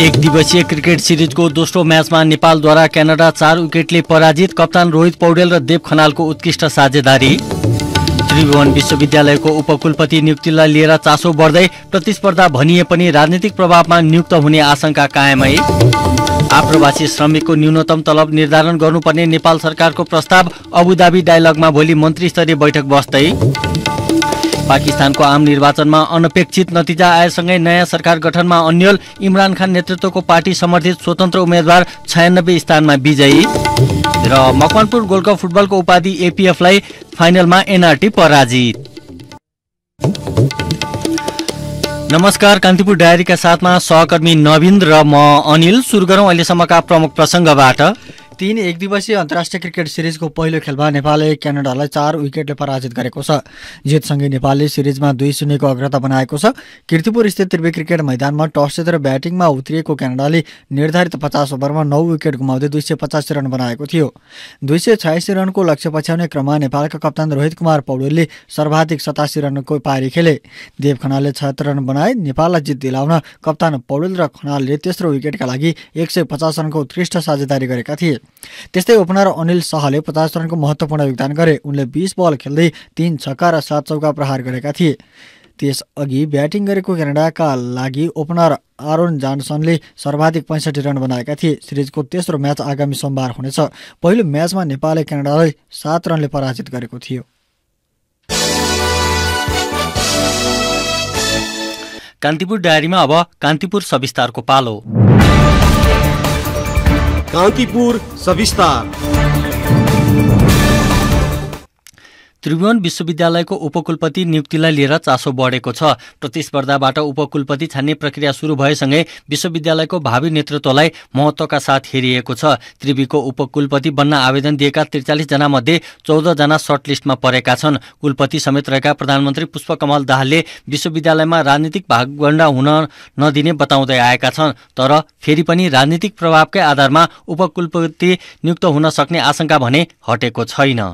एक दिवसीय क्रिकेट सिरिजको दोस्रो म्याचमा नेपालद्वारा क्यानाडा चार विकेटले पराजित कप्तान रोहित पौडेल र देव खनालको उत्कृष्ट साझेदारी त्रिभुवन विश्वविद्यालयको उपकुलपति नियुक्तिलाई लिएर चासो बढ्दै प्रतिस्पर्धा भनिए पनि राजनीतिक प्रभावमा नियुक्त हुने आशंका कायमै आप्रवासी श्रमिकको न्यूनतम तलब निर्धारण गर्नुपर्ने नेपाल सरकारको प्रस्ताव अबुधाबी डायलगमा भोलि मन्त्रीस्तरीय बैठक बस्दै पाकिस्तानको आम निर्वाचनमा अनपेक्षित नतिजा आएसँगै नयाँ सरकार गठनमा अन्यल इमरान खान नेतृत्वको पार्टी समर्थित स्वतन्त्र उम्मेद्वार छयानब्बे स्थानमा विजयी र मकवानपुर गोल्ड कप फुटबलको उपाधि एपिएफलाई फाइनलमा एनआरटी पराजित नमस्कार कान्तिपुर डायरीका साथमा सहकर्मी नवीन र म अनिल सुरु गरौँ अहिलेसम्मका प्रमुख प्रसङ्गबाट तीन एक दिवसीय अन्तर्राष्ट्रिय क्रिकेट सिरिजको पहिलो खेलमा नेपालले क्यानाडालाई चार विकेटले पराजित गरेको छ जितसँगै नेपालले सिरिजमा दुई शून्यको अग्रता बनाएको छ किर्तिपुर स्थित त्रिवी क्रिकेट मैदानमा टस जितेर ब्याटिङमा उत्रिएको क्यानाडाले निर्धारित पचास ओभरमा नौ विकेट गुमाउँदै दुई सय पचासी रन बनाएको थियो दुई सय छयासी रनको लक्ष्य पछ्याउने क्रममा नेपालका कप्तान रोहित कुमार पौडेलले सर्वाधिक सतासी रनको पारी खेले देव खनालले छहत्तर रन बनाए नेपाललाई जित दिलाउन कप्तान पौडेल र खनालले तेस्रो विकेटका लागि एक सय पचास रनको उत्कृष्ट साझेदारी गरेका थिए त्यस्तै ओपनर अनिल शाहले पचास रनको महत्त्वपूर्ण योगदान गरे उनले बिस बल खेल्दै तिन छक्का र सात चौका प्रहार गरेका थिए त्यसअघि ब्याटिङ गरेको क्यानाडाका लागि ओपनर आरोन जानसनले सर्वाधिक पैँसठी रन बनाएका थिए सिरिजको तेस्रो म्याच आगामी सोमबार हुनेछ पहिलो म्याचमा नेपालले क्यानाडालाई सात रनले पराजित गरेको थियो कान्तिपुर डायरीमा अब कान्तिपुर सविस्तारको पालो कांतिपुर सविस्तार त्रिभुवन विश्वविद्यालयको उपकुलपति नियुक्तिलाई लिएर चासो बढेको छ प्रतिस्पर्धाबाट उपकुलपति छान्ने प्रक्रिया सुरु भएसँगै विश्वविद्यालयको भावी नेतृत्वलाई महत्वका साथ हेरिएको छ त्रिवीको उपकुलपति बन्न आवेदन दिएका मध्ये चौधजना सर्टलिस्टमा परेका छन् कुलपति समेत रहेका प्रधानमन्त्री पुष्पकमल दाहालले विश्वविद्यालयमा राजनीतिक भागभण्डा हुन नदिने बताउँदै आएका छन् तर फेरि पनि राजनीतिक प्रभावकै आधारमा उपकुलपति नियुक्त हुन सक्ने आशंका भने हटेको छैन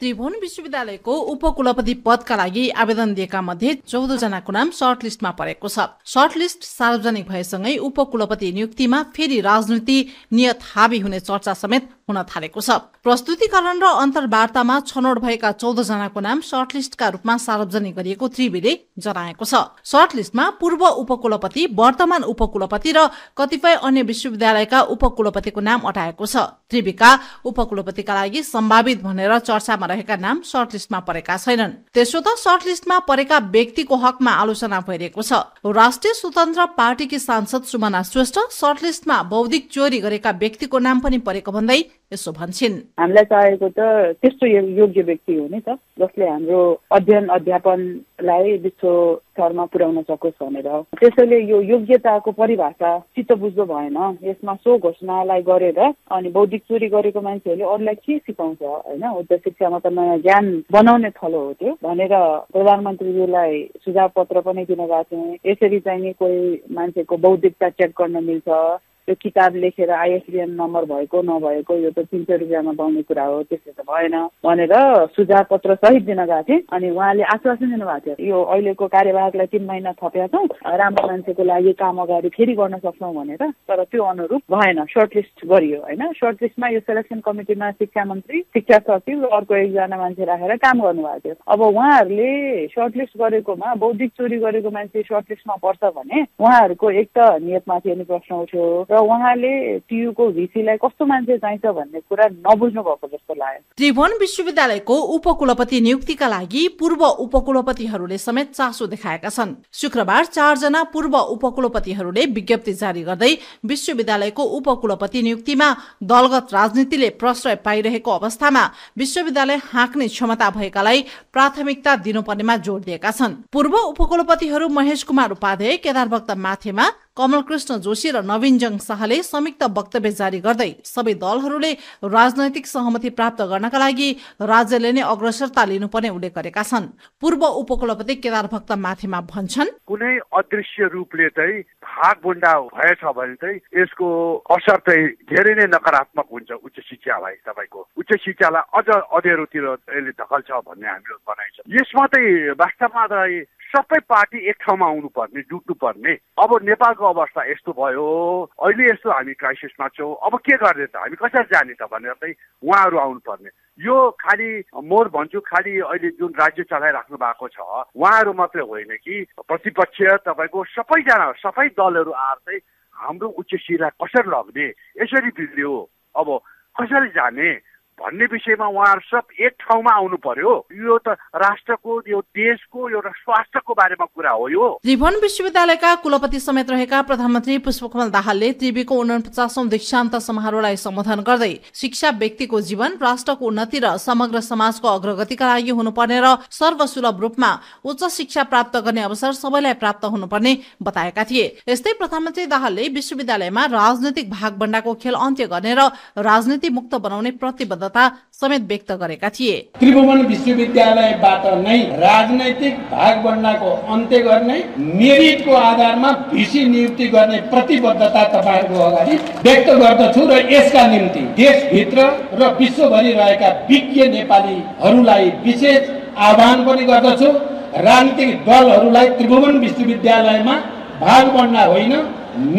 त्रिभुवन विश्वविद्यालयको उपकुलपति पदका लागि आवेदन दिएका मध्ये चौध जनाको नाम लिस्टमा परेको छ सर्ट लिस्ट सार्वजनिक भएसँगै उपकुलपति नियुक्तिमा फेरि राजनीति नियत हावी हुने चर्चा समेत हुन थालेको छ प्रस्तुतिकरण र अन्तर्वार्तामा छनौट भएका चौध जनाको नाम सर्टलिस्टका रूपमा सार्वजनिक गरिएको त्रिवेले जनाएको छ सर्टलिस्टमा पूर्व उपकुलपति वर्तमान उपकुलपति र कतिपय अन्य विश्वविद्यालयका उपकुलपतिको नाम अटाएको छ त्रिवीका उपकुलपतिका लागि सम्भावित भनेर चर्चामा सूचीमा रहेका नाम सर्टलिस्टमा परेका छैनन् त्यसो त सर्टलिस्टमा परेका व्यक्तिको हकमा आलोचना भइरहेको छ राष्ट्रिय स्वतन्त्र पार्टीकी सांसद सुमना श्रेष्ठ सर्टलिस्टमा बौद्धिक चोरी गरेका व्यक्तिको नाम पनि परेको भन्दै यसो भन्छन् हामीलाई चाहेको त त्यस्तो योग्य व्यक्ति हो नि त जसले हाम्रो अध्ययन अध्यापनलाई विश्व स्तरमा पुर्याउन सकोस् भनेर त्यसैले यो योग्यताको परिभाषा चित्त बुझ्दो भएन यसमा सो घोषणालाई गरेर अनि बौद्धिक चोरी गरेको मान्छेहरूले अरूलाई के सिकाउँछ होइन उच्च शिक्षामा त नयाँ ज्ञान बनाउने थलो हो त्यो भनेर प्रधानमन्त्रीजीलाई सुझाव पत्र पनि दिन गएको यसरी चाहिँ नि कोही मान्छेको बौद्धिकता चेक गर्न मिल्छ त्यो किताब लेखेर आइएसबिएन नम्बर भएको नभएको यो त तिन सय रुपियाँमा पाउने कुरा हो त्यस्तो त भएन भनेर सुझाव पत्र सहित दिन गएको थिएँ अनि उहाँले आश्वासन दिनुभएको थियो यो अहिलेको कार्यवाहकलाई तिन महिना थपेका छौँ राम्रो मान्छेको लागि काम अगाडि फेरि गर्न सक्छौँ भनेर तर त्यो अनुरूप भएन सर्टलिस्ट गरियो होइन सर्टलिस्टमा यो सेलेक्सन कमिटीमा शिक्षा मन्त्री शिक्षा सचिव र अर्को एकजना मान्छे राखेर काम गर्नुभएको थियो अब उहाँहरूले सर्टलिस्ट गरेकोमा बौद्धिक चोरी गरेको मान्छे सर्टलिस्टमा पर्छ भने उहाँहरूको एक त नियतमाथि अनि प्रश्न उठ्यो र उहाँले टियुको भिसीलाई कस्तो मान्छे चाहिन्छ भन्ने कुरा नबुझ्नु भएको जस्तो लाग्यो त्रिभुवन विश्वविद्यालयको उपकुलपति नियुक्तिका लागि पूर्व उपकुलपतिहरूले समेत चासो देखाएका छन् शुक्रबार चारजना पूर्व उपकुलपतिहरूले विज्ञप्ति जारी गर्दै विश्वविद्यालयको उपकुलपति नियुक्तिमा दलगत राजनीतिले प्रश्रय पाइरहेको अवस्थामा विश्वविद्यालय हाँक्ने क्षमता भएकालाई प्राथमिकता दिनुपर्नेमा जोड दिएका छन् पूर्व उपकुलपतिहरू महेश कुमार उपाध्याय केदार भक्त माथेमा कमलकृष्ण जोशी र नवीनजङ शाहले संयुक्त वक्तव्य जारी गर्दै सबै दलहरूले राजनैतिक सहमति प्राप्त गर्नका लागि राज्यले नै अग्रसरता लिनुपर्ने उल्लेख गरेका छन् पूर्व उपकुलपति केदार भक्त माथिमा भन्छन् कुनै अदृश्य रूपले चाहिँ बुन्डा भएछ भने चाहिँ यसको असर चाहिँ धेरै नै नकारात्मक हुन्छ उच्च शिक्षालाई तपाईँको उच्च शिक्षालाई अझ अधेरोतिर यसले धकल्छ भन्ने हामीले बनाइ यसमा चाहिँ वास्तवमा चाहिँ सबै पार्टी एक ठाउँमा आउनुपर्ने जुट्नुपर्ने अब नेपालको अवस्था यस्तो भयो अहिले यस्तो हामी क्राइसिसमा छौँ अब के गर्ने त हामी कसरी जाने त भनेर चाहिँ उहाँहरू आउनुपर्ने यो खालि म भन्छु खालि अहिले जुन राज्य चलाइराख्नु भएको छ उहाँहरू मात्रै होइन कि प्रतिपक्ष तपाईँको सबैजना सबै दलहरू आएर चाहिँ हाम्रो उच्च शिरा कसरी लग्ने यसरी बिग्रियो अब कसरी जाने भन्ने विषयमा उहाँहरू सब एक ठाउँमा आउनु पर्यो यो त राष्ट्रको यो देशको एउटा स्वास्थ्यको बारेमा कुरा हो यो त्रिभुवन विश्वविद्यालयका कुलपति समेत रहेका प्रधानमन्त्री पुष्पकमल दाहालले त्रिवीको उनपचासौं दीक्षान्त समारोहलाई सम्बोधन गर्दै शिक्षा व्यक्तिको जीवन राष्ट्रको उन्नति र समग्र समाजको अग्रगतिका लागि हुनुपर्ने र सर्वसुलभ रूपमा उच्च शिक्षा प्राप्त गर्ने अवसर सबैलाई प्राप्त हुनुपर्ने बताएका थिए यस्तै प्रधानमन्त्री दाहालले विश्वविद्यालयमा राजनैतिक भागभण्डाको खेल अन्त्य गर्ने र राजनीति मुक्त बनाउने प्रतिबद्ध प्रतिबद्धता समेत व्यक्त गरेका थिए त्रिभुवन विश्वविद्यालयबाट नै राजनैतिक भाग बन्नाको अन्त्य गर्ने मेरिटको आधारमा भिसी नियुक्ति गर्ने प्रतिबद्धता तपाईँहरूको अगाडि व्यक्त गर्दछु र यसका निम्ति देशभित्र र विश्वभरि रहेका विज्ञ नेपालीहरूलाई विशेष आह्वान पनि गर्दछु राजनीतिक दलहरूलाई त्रिभुवन विश्वविद्यालयमा भाग बन्न होइन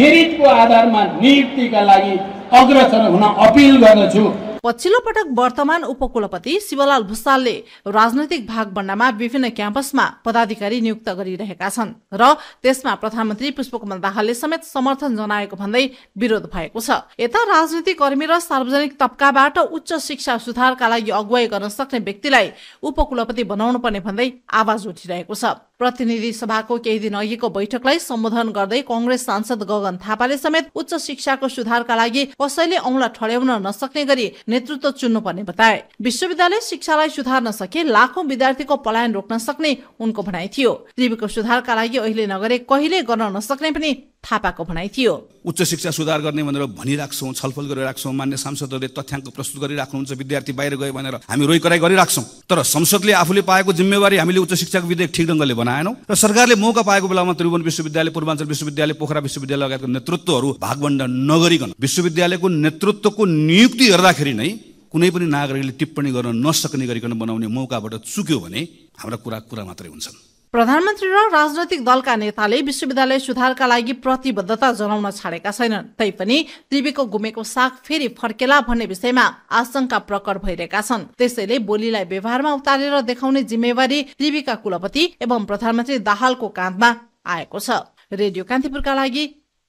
मेरिटको आधारमा नियुक्तिका लागि अग्रसर हुन अपिल गर्दछु पछिल्लो पटक वर्तमान उपकुलपति शिवलाल भूषालले राजनैतिक भाग बन्नमा विभिन्न क्याम्पसमा पदाधिकारी नियुक्त गरिरहेका छन् र त्यसमा प्रधानमन्त्री पुष्पकमल दाहालले समेत समर्थन जनाएको भन्दै विरोध भएको छ यता राजनैतिक कर्मी र सार्वजनिक तबकाबाट उच्च शिक्षा सुधारका लागि अगुवाई गर्न सक्ने व्यक्तिलाई उपकुलपति बनाउनु पर्ने भन्दै आवाज उठिरहेको छ प्रतिनिधि सभाको केही दिन अघिको बैठकलाई सम्बोधन गर्दै कंग्रेस सांसद गगन थापाले समेत उच्च शिक्षाको सुधारका लागि कसैले औंला ठड्याउन नसक्ने गरी नेतृत्व चुन्नुपर्ने बताए विश्वविद्यालय शिक्षालाई सुधार्न सके लाखौं विद्यार्थीको पलायन रोक्न सक्ने उनको भनाइ थियो त्रिवीको सुधारका लागि अहिले नगरे कहिले गर्न नसक्ने पनि थापाको भनाइ थियो उच्च शिक्षा सुधार गर्ने भनेर भनिराख्छौँ छलफल गरिराख्छौँ मान्य सांसदहरूले तथ्याङ्क प्रस्तुत गरिराख्नुहुन्छ विद्यार्थी बाहिर गयो भनेर हामी रोइ कराई गरिराख्छौँ तर संसदले आफूले पाएको जिम्मेवारी हामीले उच्च शिक्षाको विधेयक ठिक ढङ्गले बनाएनौँ र सरकारले मौका पाएको बेलामा त्रिभुवन विश्वविद्यालय पूर्वाञ्चल विश्वविद्यालय पोखरा विश्वविद्यालय लगायतको नेतृत्वहरू भागभण्डा नगरिकन विश्वविद्यालयको नेतृत्वको नियुक्ति हेर्दाखेरि नै कुनै पनि नागरिकले टिप्पणी गर्न नसक्ने गरिकन बनाउने मौकाबाट चुक्यो भने हाम्रा कुरा कुरा मात्रै हुन्छन् प्रधानमन्त्री र राजनैतिक दलका नेताले विश्वविद्यालय सुधारका लागि प्रतिबद्धता जनाउन छाडेका छैनन् तैपनि त्रिवेको गुमेको साग फेरि फर्केला भन्ने विषयमा आशंका प्रकट भइरहेका छन् त्यसैले बोलीलाई व्यवहारमा उतारेर देखाउने जिम्मेवारी त्रिवेका कुलपति एवं प्रधानमन्त्री दाहालको काँधमा आएको छ रेडियो कान्तिपुरका लागि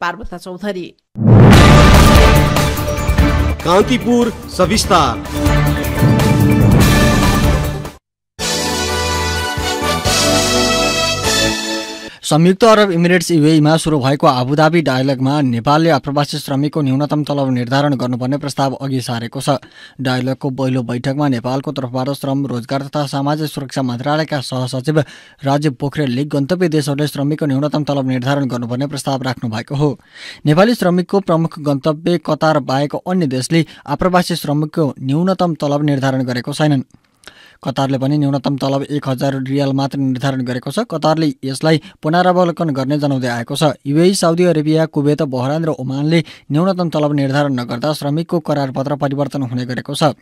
पार्वता चौधरी कान्तिपुर सविस्तार संयुक्त अरब इमिरेट्स युएमा सुरु भएको आबुधाबी डायलगमा नेपालले आप्रवासी श्रमिकको न्यूनतम तलब निर्धारण गर्नुपर्ने प्रस्ताव अघि सारेको छ डायलगको पहिलो बैठकमा नेपालको तर्फबाट श्रम रोजगार तथा सामाजिक सुरक्षा मन्त्रालयका सहसचिव राजीव पोखरेलले गन्तव्य देशहरूले श्रमिकको न्यूनतम तलब निर्धारण गर्नुपर्ने प्रस्ताव राख्नु भएको हो नेपाली श्रमिकको प्रमुख गन्तव्य कतार बाहेक अन्य देशले आप्रवासी श्रमिकको न्यूनतम तलब निर्धारण गरेको छैनन् कतारले पनि न्यूनतम तलब एक हजार रियाल मात्र निर्धारण गरेको छ कतारले यसलाई पुनरावलोकन गर्ने जनाउँदै आएको छ UAE Saudi Arabia Kuwait Bahrain र ओमानले न्यूनतम तलब निर्धारण नगर्दा श्रमिकको करारपत्र परिवर्तन हुने गरेको छ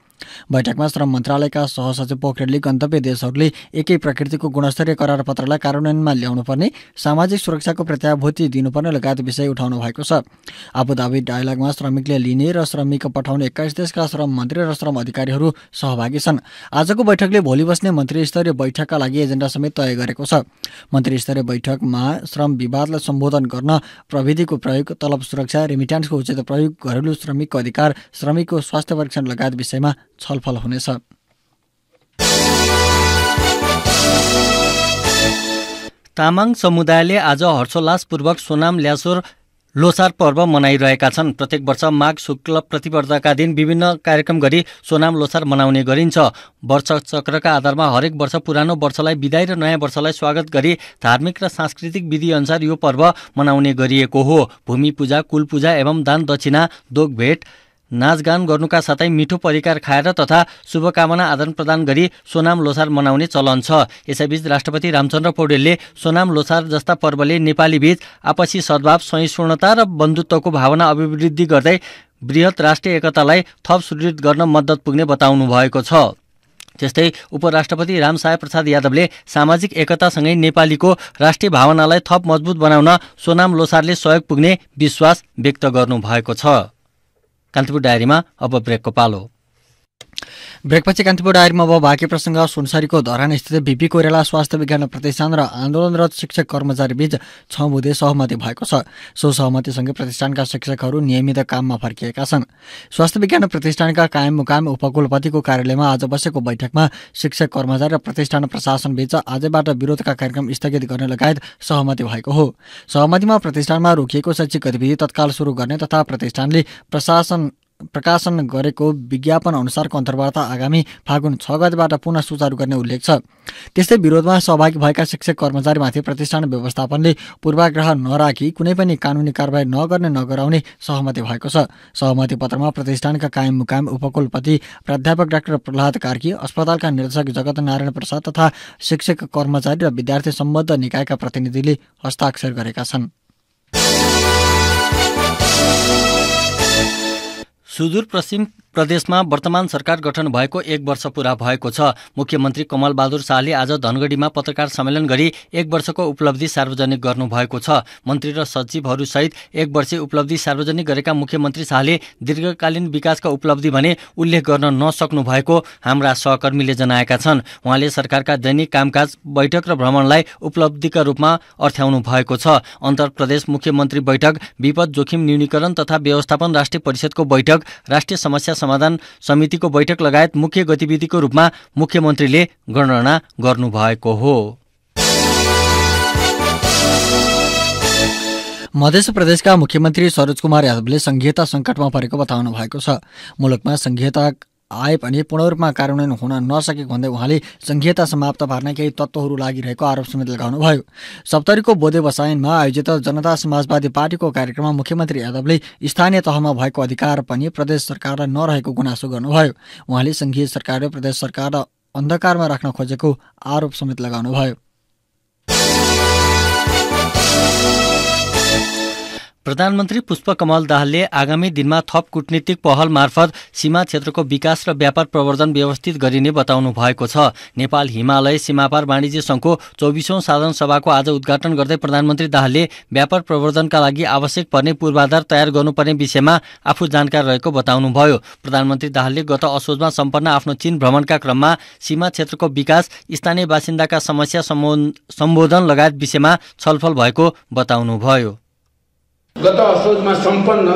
बैठकमा श्रम मन्त्रालयका सहसचिव पोखरेलले गन्तव्य देशहरूले एकै प्रकृतिको गुणस्तरीय करारपत्रलाई कार्यान्वयनमा ल्याउनुपर्ने सामाजिक सुरक्षाको प्रत्याभूति दिनुपर्ने लगायत विषय उठाउनु भएको छ आबुधाबी डायलगमा श्रमिकले लिने र श्रमिक पठाउने एक्काइस देशका श्रम मन्त्री र श्रम अधिकारीहरू सहभागी छन् आजको बैठक बैठकले भोलि बस्ने मन्त्री स्तरीय बैठकका लागि एजेन्डा समेत तय गरेको छ मन्त्री स्तरीय बैठकमा श्रम विवादलाई सम्बोधन गर्न प्रविधिको प्रयोग तलब सुरक्षा रेमिट्यान्सको उचित प्रयोग घरेलु श्रमिकको अधिकार श्रमिकको स्वास्थ्य परीक्षण लगायत विषयमा छलफल हुनेछ तामाङ समुदायले आज हर्षोल्लासपूर्वक सोनाम ल्यासोर लोसार पर्व मनाइरहेका छन् प्रत्येक वर्ष माघ शुक्ल प्रतिवर्धाका दिन विभिन्न कार्यक्रम गरी सोनाम लोसार मनाउने गरिन्छ वर्ष चक्रका आधारमा हरेक वर्ष पुरानो वर्षलाई विदाई र नयाँ वर्षलाई स्वागत गरी धार्मिक र सांस्कृतिक विधिअनुसार यो पर्व मनाउने गरिएको हो भूमि पूजा कुल पूजा एवं दान दक्षिणा दोगभेट नाचगान गर्नुका साथै मिठो परिकार खाएर तथा शुभकामना आदान प्रदान गरी सोनाम लोसार मनाउने चलन छ यसैबीच राष्ट्रपति रामचन्द्र पौडेलले सोनाम लोसार जस्ता पर्वले नेपालीबीच आपसी सद्भाव सहिष्णुता र बन्धुत्वको भावना अभिवृद्धि गर्दै वृहत राष्ट्रिय एकतालाई थप सुदृढ गर्न मद्दत पुग्ने बताउनु भएको छ त्यस्तै उपराष्ट्रपति रामसाय प्रसाद यादवले सामाजिक एकतासँगै नेपालीको राष्ट्रिय भावनालाई थप मजबुत बनाउन सोनाम लोसारले सहयोग पुग्ने विश्वास व्यक्त गर्नुभएको छ कान्तिपुर डायरीमा अब ब्रेकको पालो ब्रेकपछि कान्तिपुर डायरीमा अब बाँकी प्रसङ्ग सुनसरीको धरान स्थित बिपी कोइराला स्वास्थ्य विज्ञान प्रतिष्ठान र आन्दोलनरत शिक्षक कर्मचारीबीच छ बुधे सहमति भएको छ सो सहमतिसँगै प्रतिष्ठानका शिक्षकहरू नियमित काममा फर्किएका छन् स्वास्थ्य विज्ञान प्रतिष्ठानका कायम मुकाम उपकुलपतिको कार्यालयमा आज बसेको बैठकमा शिक्षक कर्मचारी र प्रतिष्ठान प्रशासन बीच आजबाट विरोधका कार्यक्रम स्थगित गर्ने लगायत सहमति भएको हो सहमतिमा प्रतिष्ठानमा रोकिएको शैक्षिक गतिविधि तत्काल सुरु गर्ने तथा प्रतिष्ठानले प्रशासन प्रकाशन गरेको विज्ञापन अनुसारको अन्तर्वार्ता आगामी फागुन छ गतिबाट पुनः सुचारू गर्ने उल्लेख छ त्यस्तै विरोधमा सहभागी भएका शिक्षक कर्मचारीमाथि प्रतिष्ठान व्यवस्थापनले पूर्वाग्रह नराखी कुनै पनि कानुनी कारवाही नगर्ने नगराउने सहमति भएको छ सहमति पत्रमा प्रतिष्ठानका कायम मुकाम उपकुलपति प्राध्यापक डाक्टर प्रहलाद कार्की अस्पतालका निर्देशक जगत नारायण प्रसाद तथा शिक्षक कर्मचारी र विद्यार्थी सम्बद्ध निकायका प्रतिनिधिले हस्ताक्षर गरेका छन् सुदूरपश्चिम प्रदेशमा वर्तमान सरकार गठन भएको एक वर्ष पुरा भएको छ मुख्यमन्त्री कमलबहादुर शाहले आज धनगढीमा पत्रकार सम्मेलन गरी एक वर्षको उपलब्धि सार्वजनिक गर्नुभएको छ मन्त्री र सचिवहरूसहित एक वर्ष उपलब्धि सार्वजनिक गरेका मुख्यमन्त्री शाहले दीर्घकालीन विकासका उपलब्धि भने उल्लेख गर्न नसक्नु भएको हाम्रा सहकर्मीले जनाएका छन् उहाँले सरकारका दैनिक कामकाज बैठक र भ्रमणलाई उपलब्धिका रूपमा अर्थ्याउनु भएको छ अन्तर प्रदेश मुख्यमन्त्री बैठक विपद जोखिम न्यूनीकरण तथा व्यवस्थापन राष्ट्रिय परिषदको बैठक राष्ट्रिय समस्या समाधान समितिको बैठक लगायत मुख्य गतिविधिको रूपमा मुख्यमन्त्रीले गणना गर्नुभएको हो मध्य प्रदेशका मुख्यमन्त्री सरोज कुमार यादवले संघीयता सङ्कटमा परेको बताउनु भएको छ मुलुकमा संघीयता आए पनि पूर्ण रूपमा कार्यान्वयन हुन नसकेको भन्दै उहाँले सङ्घीयता समाप्त पार्न केही तत्त्वहरू लागिरहेको आरोप समेत लगाउनुभयो सप्तरीको बोधे बसायनमा आयोजित जनता समाजवादी पार्टीको कार्यक्रममा मुख्यमन्त्री यादवले स्थानीय तहमा भएको अधिकार पनि प्रदेश सरकारलाई नरहेको गुनासो गर्नुभयो उहाँले सङ्घीय सरकारले प्रदेश सरकारलाई अन्धकारमा राख्न खोजेको आरोप समेत लगाउनुभयो प्रधानमन्त्री पुष्पकमल दाहालले आगामी दिनमा थप कुटनीतिक पहल मार्फत सीमा क्षेत्रको विकास र व्यापार प्रवर्धन व्यवस्थित गरिने बताउनु भएको छ नेपाल हिमालय सीमापार वाणिज्य सङ्घको चौबिसौँ साधारण सभाको आज उद्घाटन गर्दै प्रधानमन्त्री दाहालले व्यापार प्रवर्धनका लागि आवश्यक पर्ने पूर्वाधार तयार गर्नुपर्ने विषयमा आफू जानकार रहेको बताउनुभयो प्रधानमन्त्री दाहालले गत असोजमा सम्पन्न आफ्नो चीन भ्रमणका क्रममा सीमा क्षेत्रको विकास स्थानीय बासिन्दाका समस्या सम्बोधन लगायत विषयमा छलफल भएको बताउनुभयो गत असोजमा सम्पन्न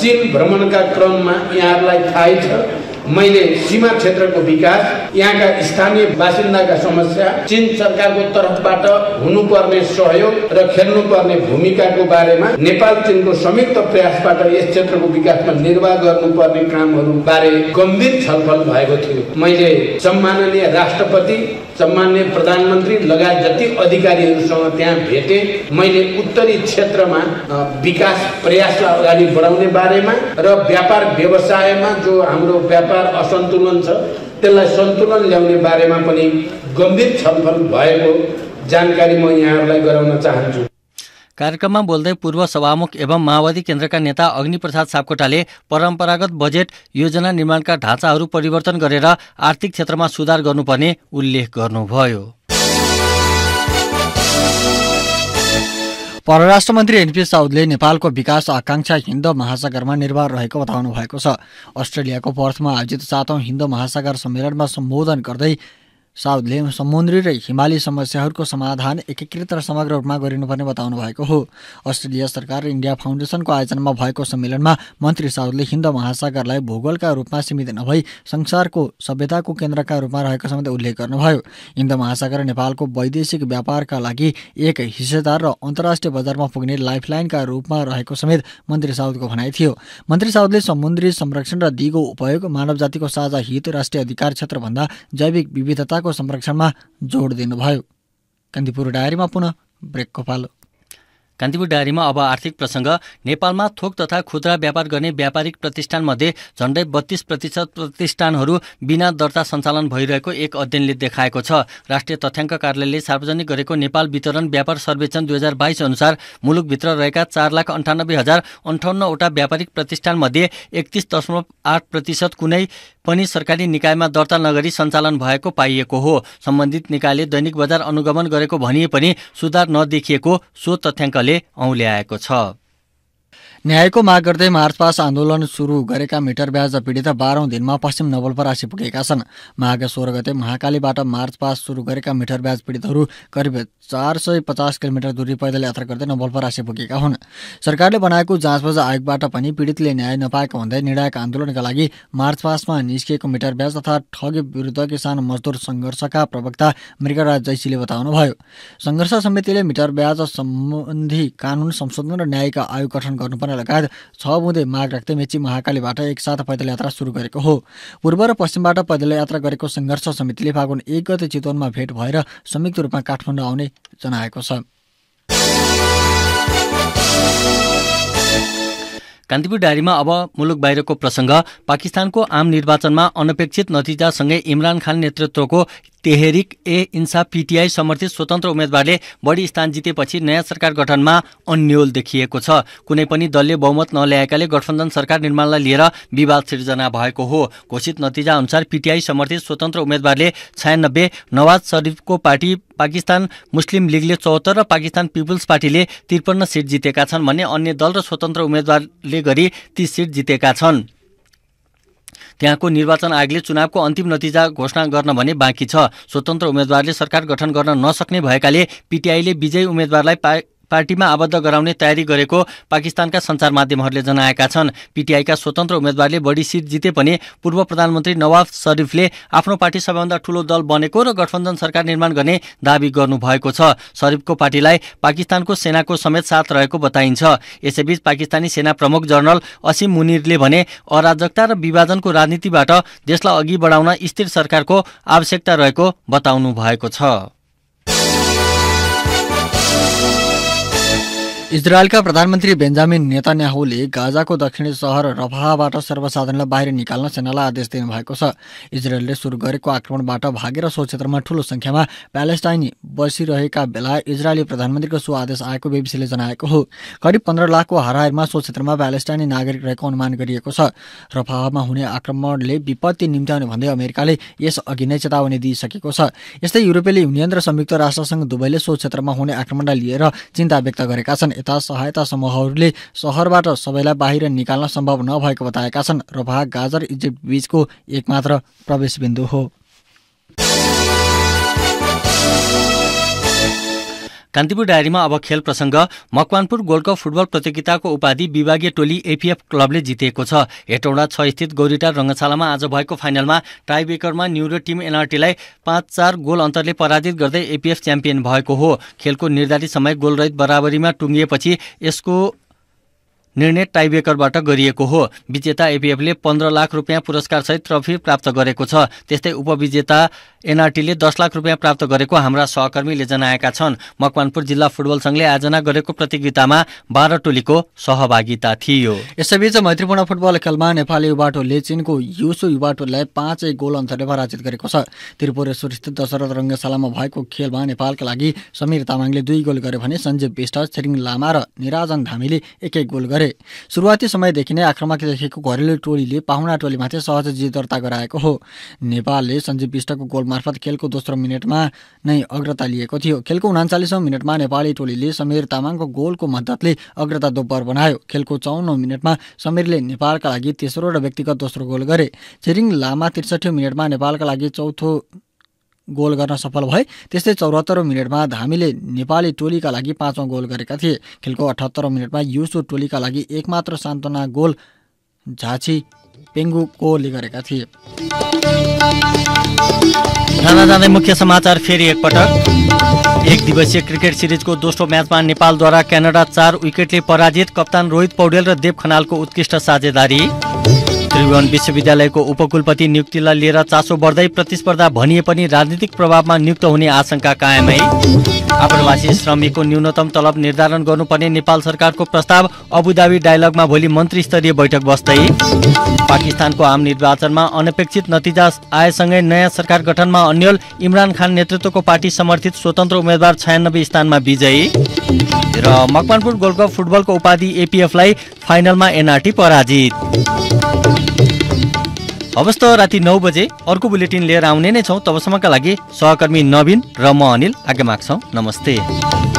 चीन भ्रमणका क्रममा यहाँहरूलाई थाहै छ मैले सीमा क्षेत्रको विकास यहाँका स्थानीय बासिन्दाका समस्या चीन सरकारको तर्फबाट हुनुपर्ने सहयोग र खेल्नुपर्ने भूमिकाको बारेमा नेपाल चीनको संयुक्त प्रयासबाट यस क्षेत्रको विकासमा निर्वाह गर्नुपर्ने कामहरू बारे गम्भीर छलफल भएको थियो मैले सम्माननीय राष्ट्रपति सम्माननीय प्रधानमन्त्री लगायत जति अधिकारीहरूसँग त्यहाँ भेटे मैले उत्तरी क्षेत्रमा विकास प्रयासलाई अगाडि बढाउने बारेमा र व्यापार व्यवसायमा जो हाम्रो व्यापार व्यापार असन्तुलन छ त्यसलाई सन्तुलन ल्याउने बारेमा पनि गम्भीर छलफल भएको जानकारी म यहाँहरूलाई गराउन चाहन्छु कार्यक्रममा बोल्दै पूर्व सभामुख एवं माओवादी केन्द्रका नेता अग्निप्रसाद सापकोटाले परम्परागत बजेट योजना निर्माणका ढाँचाहरू परिवर्तन गरेर आर्थिक क्षेत्रमा सुधार गर्नुपर्ने उल्लेख गर्नुभयो परराष्ट्र मन्त्री एनपी साउदले नेपालको विकास आकांक्षा हिन्द महासागरमा निर्भर रहेको बताउनु भएको छ अस्ट्रेलियाको पर्थमा आयोजित सातौं हिन्द महासागर सम्मेलनमा सम्बोधन गर्दै साउदले समुद्री र हिमाली समस्याहरूको समाधान एकीकृत र समग्र रूपमा गरिनुपर्ने बताउनु भएको हो अस्ट्रेलिया सरकार र इन्डिया फाउन्डेसनको आयोजनामा भएको सम्मेलनमा मन्त्री साउदले हिन्द महासागरलाई भूगोलका रूपमा सीमित नभई संसारको सभ्यताको केन्द्रका रूपमा रहेको समेत उल्लेख गर्नुभयो हिन्द महासागर नेपालको वैदेशिक व्यापारका लागि एक हिस्सेदार र अन्तर्राष्ट्रिय बजारमा पुग्ने लाइफलाइनका रूपमा रहेको समेत मन्त्री साउदको भनाइ थियो मन्त्री साउदले समुद्री संरक्षण र दिगो उपयोग मानव जातिको साझा हित राष्ट्रिय अधिकार क्षेत्रभन्दा जैविक विविधता संरक्षणमा जोड दिनुभयो कान्तिपुर डायरीमा पुनः ब्रेकको पालो कान्तिपुर डायरीमा अब आर्थिक प्रसङ्ग नेपालमा थोक तथा खुद्रा व्यापार गर्ने व्यापारिक प्रतिष्ठानमध्ये झन्डै बत्तीस प्रतिशत प्रतिष्ठानहरू बिना दर्ता सञ्चालन भइरहेको एक अध्ययनले देखाएको छ राष्ट्रिय तथ्याङ्क कार्यालयले सार्वजनिक गरेको नेपाल वितरण व्यापार सर्वेक्षण दुई हजार बाइस अनुसार मुलुकभित्र रहेका चार लाख अन्ठानब्बे हजार अन्ठाउन्नवटा व्यापारिक प्रतिष्ठानमध्ये एकतिस दशमलव आठ प्रतिशत कुनै पनि सरकारी निकायमा दर्ता नगरी सञ्चालन भएको पाइएको हो सम्बन्धित निकायले दैनिक बजार अनुगमन गरेको भनिए पनि सुधार नदेखिएको सो तथ्याङ्क तले औल्याएको छ न्यायको माग गर्दै मार्च मार्चपास आन्दोलन सुरु गरेका मिटर ब्याज पीडित बाह्रौँ दिनमा पश्चिम नवलपरासी पुगेका छन् माघ सोह्र गते महाकालीबाट मार्चपास सुरु गरेका मिटर ब्याज पीडितहरू करिब चार सय पचास किलोमिटर दूरी पैदल यात्रा गर्दै नवलपरासी पुगेका हुन् सरकारले बनाएको जाँचबुझ आयोगबाट पनि पीडितले न्याय नपाएको भन्दै निर्णायक आन्दोलनका लागि मार्च मार्चपासमा निस्किएको मिटर ब्याज तथा ठगी विरुद्ध किसान मजदुर सङ्घर्षका प्रवक्ता मृगराज जैसीले बताउनुभयो सङ्घर्ष समितिले मिटर ब्याज सम्बन्धी कानुन संशोधन र न्यायिक आयोग गठन गर्नुपर्ने लगायत छ बुँदे माग राख्दै मेची महाकालीबाट एकसाथ पैदल यात्रा सुरु गरेको हो पूर्व र पश्चिमबाट पैदल यात्रा गरेको सङ्घर्ष समितिले फागुन एक गते चितवनमा भेट भएर संयुक्त रूपमा काठमाडौँ आउने जनाएको छ कान्तिपुर डायरीमा अब मुलुक बाहिरको प्रसङ्ग पाकिस्तानको आम निर्वाचनमा अनपेक्षित नतिजासँगै इमरान खान नेतृत्वको तेहरिक ए इन्साफ पिटिआई समर्थित स्वतन्त्र उम्मेद्वारले बढी स्थान जितेपछि नयाँ सरकार गठनमा अन्यल देखिएको छ कुनै पनि दलले बहुमत नल्याएकाले गठबन्धन सरकार निर्माणलाई लिएर विवाद सिर्जना भएको हो घोषित नतिजा अनुसार पिटिआई समर्थित स्वतन्त्र उम्मेद्वारले छयानब्बे नवाज शरीफको पार्टी पाकिस्तान मुस्लिम लिगले चौहत्तर र पाकिस्तान पिपुल्स पार्टीले त्रिपन्न सिट जितेका छन् भने अन्य दल र स्वतन्त्र उम्मेद्वारले गरी तीस सिट जितेका छन् त्यहाँको निर्वाचन आयोगले चुनावको अन्तिम नतिजा घोषणा गर्न भने बाँकी छ स्वतन्त्र उम्मेद्वारले सरकार गठन गर्न नसक्ने भएकाले पिटिआईले विजयी उम्मेद्वारलाई पार्टीमा आबद्ध गराउने तयारी गरेको पाकिस्तानका सञ्चार माध्यमहरूले जनाएका छन् पिटिआईका स्वतन्त्र उम्मेद्वारले बढी सिट जिते पनि पूर्व प्रधानमन्त्री नवाज शरीफले आफ्नो पार्टी सबैभन्दा ठूलो दल बनेको र गठबन्धन सरकार निर्माण गर्ने दावी गर्नुभएको छ शरीफको पार्टीलाई पाकिस्तानको सेनाको समेत साथ रहेको बताइन्छ यसैबीच पाकिस्तानी सेना प्रमुख जनरल असीम मुनिरले भने अराजकता र विभाजनको राजनीतिबाट देशलाई अघि बढाउन स्थिर सरकारको आवश्यकता रहेको बताउनु भएको छ इजरायलका प्रधानमन्त्री बेन्जामिन नेतान्याहुले गाजाको दक्षिणी सहर रफाबाट सर्वसाधारणलाई बाहिर निकाल्न सेनालाई आदेश दिनुभएको छ इजरायलले सुरु गरेको आक्रमणबाट भागेर सो क्षेत्रमा ठूलो संख्यामा प्यालेस्टाइनी बसिरहेका बेला इजरायली प्रधानमन्त्रीको सो आदेश आएको बेबिसीले जनाएको हो करिब पन्ध्र लाखको हाराहारमा सो क्षेत्रमा प्यालेस्टाइनी नागरिक रहेको अनुमान गरिएको छ रफामा हुने आक्रमणले विपत्ति निम्त्याउने भन्दै अमेरिकाले यस अघि नै चेतावनी दिइसकेको छ यस्तै युरोपेली युनियन र संयुक्त राष्ट्रसङ्घ दुवैले सो क्षेत्रमा हुने आक्रमणलाई लिएर चिन्ता व्यक्त गरेका छन् यता सहायता समूहहरूले सहरबाट सबैलाई बाहिर निकाल्न सम्भव नभएको बताएका छन् र भाग गाजर इजिप्ट बीचको एकमात्र प्रवेश बिन्दु हो कान्तिपुर डायरीमा अब खेल प्रसङ्ग मकवानपुर गोल्ड कप फुटबल प्रतियोगिताको उपाधि विभागीय टोली एपिएफ क्लबले जितेको छ हेटौँडा छ स्थित गौरीटार रङ्गशालामा आज भएको फाइनलमा टाइब्रेकरमा न्युरो टिम एनआरटीलाई पाँच चार गोल अन्तरले पराजित गर्दै एपिएफ च्याम्पियन भएको हो खेलको निर्धारित समय गोलरहित बराबरीमा टुङ्गिएपछि यसको निर्णय टाइब्रेकरबाट गरिएको हो विजेता एपिएफले पन्ध्र लाख रुपियाँ पुरस्कारसहित ट्रफी प्राप्त गरेको छ त्यस्तै उपविजेता एनआरटीले दस लाख रुपियाँ प्राप्त गरेको हाम्रा सहकर्मीले जनाएका छन् मकवानपुर जिल्ला फुटबल सङ्घले आयोजना गरेको प्रतियोगितामा बाह्र टोलीको सहभागिता थियो यसैबीच मैत्रीपूर्ण फुटबल खेलमा नेपाली युवाटोले चिनको युसु युवा टोलीलाई पाँचै गोल अन्तरले पराजित गरेको छ त्रिपुरेश्वरस्थित दशरथ रङ्गशालामा भएको खेलमा नेपालका लागि समीर तामाङले दुई गोल गरे भने सञ्जीव विष्ट छिरिङ लामा र निराजन धामीले एक एक गोल गरे गरे सुरुवाती समयदेखि नै आक्रमक देखेको घरेलु टोलीले पाहुना टोलीमाथि सहज जित दर्ता गराएको हो नेपालले सञ्जीव विष्टको गोल मार्फत खेलको दोस्रो मिनटमा नै अग्रता लिएको थियो खेलको उनाचालिसौँ मिनटमा नेपाली टोलीले समीर तामाङको गोलको मद्दतले अग्रता दोब्बर बनायो खेलको चौनौ मिनटमा समीरले नेपालका लागि तेस्रो र व्यक्तिगत दोस्रो गोल गरे छिरिङ लामा त्रिसठी मिनटमा नेपालका लागि चौथो गोल गर्न सफल भए त्यस्तै चौहत्तरौँ मिनटमा धामीले नेपाली टोलीका लागि पाँचौँ गोल गरेका थिए खेलको अठहत्तरौँ मिनटमा युसो टोलीका लागि एकमात्र सान्त्वना गोल झाँची पेङ्गुकोले गरेका थिए जाँदा जाँदै मुख्य समाचार फेरि एकपटक एक दिवसीय क्रिकेट सिरिजको दोस्रो म्याचमा नेपालद्वारा क्यानाडा चार विकेटले पराजित कप्तान रोहित पौडेल र देव खनालको उत्कृष्ट साझेदारी त्रिभुवन विश्वविद्यालयको उपकुलपति नियुक्तिलाई लिएर चासो बढ्दै प्रतिस्पर्धा भनिए पनि राजनीतिक प्रभावमा नियुक्त हुने आशंका कायमै आप्रवासी श्रमिकको न्यूनतम तलब निर्धारण गर्नुपर्ने नेपाल सरकारको प्रस्ताव अबुधाबी डायलगमा भोलि मन्त्री बैठक बस्दै पाकिस्तानको आम निर्वाचनमा अनपेक्षित नतिजा आएसँगै नयाँ सरकार गठनमा अन्यल इमरान खान नेतृत्वको पार्टी समर्थित स्वतन्त्र उम्मेद्वार छयानब्बे स्थानमा विजयी र मकवानपुर गोल्ड कप फुटबलको उपाधि एपिएफलाई फाइनलमा एनआरटी पराजित हवस् त राति नौ बजे अर्को बुलेटिन लिएर आउने नै छौँ तबसम्मका लागि सहकर्मी नवीन र म अनिल आज्ञा माग्छौँ नमस्ते